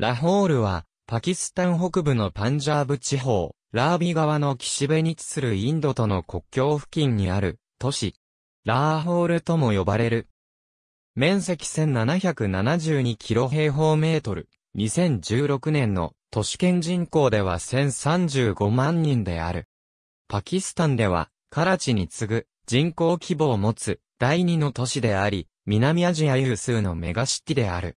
ラホールは、パキスタン北部のパンジャーブ地方、ラービ川の岸辺に位置するインドとの国境付近にある都市。ラーホールとも呼ばれる。面積1772キロ平方メートル。2016年の都市圏人口では1035万人である。パキスタンでは、カラチに次ぐ人口規模を持つ第二の都市であり、南アジア有数のメガシティである。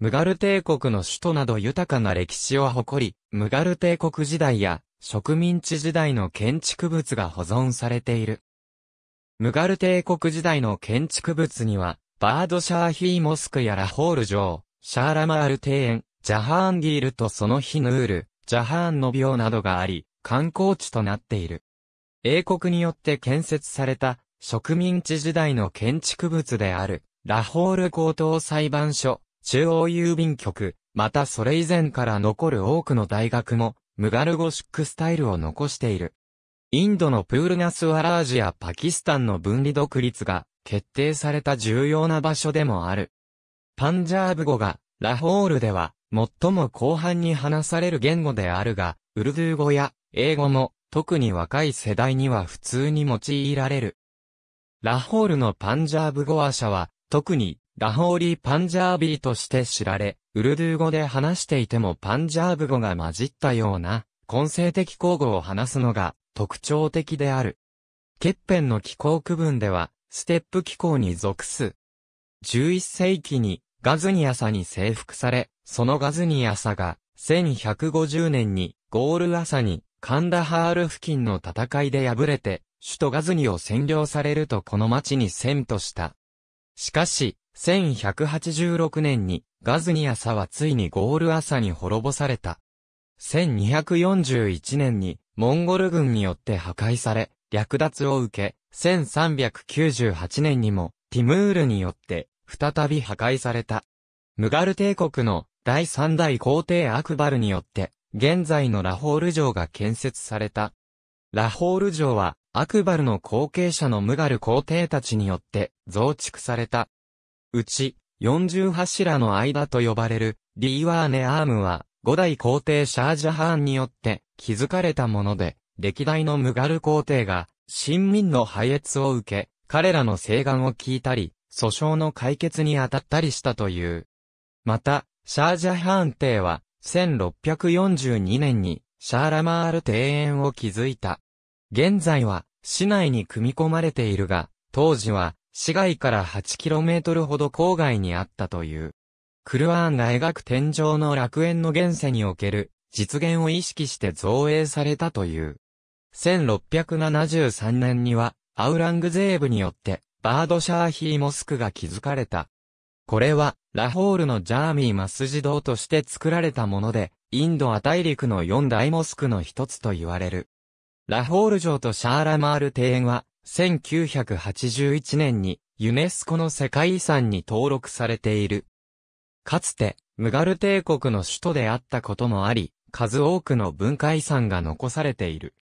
ムガル帝国の首都など豊かな歴史を誇り、ムガル帝国時代や植民地時代の建築物が保存されている。ムガル帝国時代の建築物には、バードシャーヒーモスクやラホール城、シャーラマール庭園、ジャハーンギールとその日ヌール、ジャハーンの廟などがあり、観光地となっている。英国によって建設された植民地時代の建築物である、ラホール高等裁判所、中央郵便局、またそれ以前から残る多くの大学も、ムガルゴシックスタイルを残している。インドのプールナスワラージやパキスタンの分離独立が決定された重要な場所でもある。パンジャーブ語がラホールでは最も広範に話される言語であるが、ウルドゥー語や英語も特に若い世代には普通に用いられる。ラホールのパンジャーブ語話者は特にラホーリーパンジャービーとして知られ、ウルドゥー語で話していてもパンジャーブ語が混じったような、根性的交互を話すのが特徴的である。ケッペンの気候区分では、ステップ気候に属す。11世紀にガズニアサに征服され、そのガズニアサが1150年にゴールアサにカンダハール付近の戦いで敗れて、首都ガズニを占領されるとこの町に遷都した。しかし、1186年にガズニアサはついにゴール朝に滅ぼされた。1241年にモンゴル軍によって破壊され、略奪を受け、1398年にもティムールによって再び破壊された。ムガル帝国の第三代皇帝アクバルによって現在のラホール城が建設された。ラホール城はアクバルの後継者のムガル皇帝たちによって増築された。うち、十八柱の間と呼ばれる、リーワーネアームは、五代皇帝シャージャハーンによって築かれたもので、歴代のムガル皇帝が、新民の配越を受け、彼らの請願を聞いたり、訴訟の解決に当たったりしたという。また、シャージャハーン帝は、1642年に、シャーラマール庭園を築いた。現在は、市内に組み込まれているが、当時は、市街から 8km ほど郊外にあったという。クルアーンが描く天井の楽園の現世における実現を意識して造営されたという。1673年には、アウラングゼーブによって、バードシャーヒーモスクが築かれた。これは、ラホールのジャーミーマスジ堂として作られたもので、インドア大陸の四大モスクの一つと言われる。ラホール城とシャーラマール庭園は、1981年にユネスコの世界遺産に登録されている。かつて、ムガル帝国の首都であったこともあり、数多くの文化遺産が残されている。